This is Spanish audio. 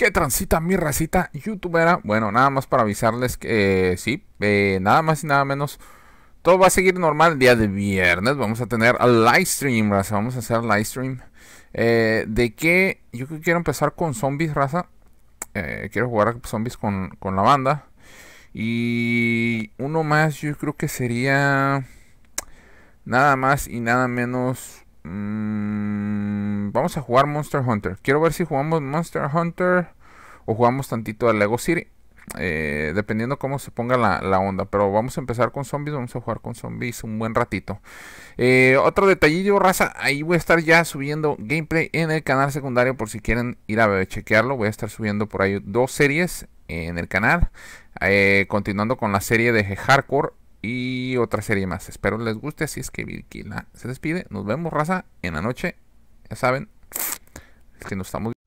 ¿Qué transita mi racita youtubera? Bueno, nada más para avisarles que eh, sí, eh, nada más y nada menos. Todo va a seguir normal el día de viernes. Vamos a tener live stream, raza. Vamos a hacer live stream. Eh, de qué, yo quiero empezar con zombies, raza. quiero jugar zombies con, con la banda. Y uno más, yo creo que sería nada más y nada menos. Mmm, vamos a jugar Monster Hunter. Quiero ver si jugamos Monster Hunter o jugamos tantito a Lego City. Eh, dependiendo cómo se ponga la, onda. Pero vamos a empezar con zombies, vamos a jugar con zombies un buen ratito. Eh, otro detallillo, raza, ahí voy a estar ya subiendo gameplay en el canal secundario por si quieren ir a chequearlo. Voy a estar subiendo por ahí dos series en el canal. Eh, continuando con la serie de Hardcore y otra serie más. Espero les guste, así es que Virgila se despide. Nos vemos, raza, en la noche. Ya saben, es que nos estamos...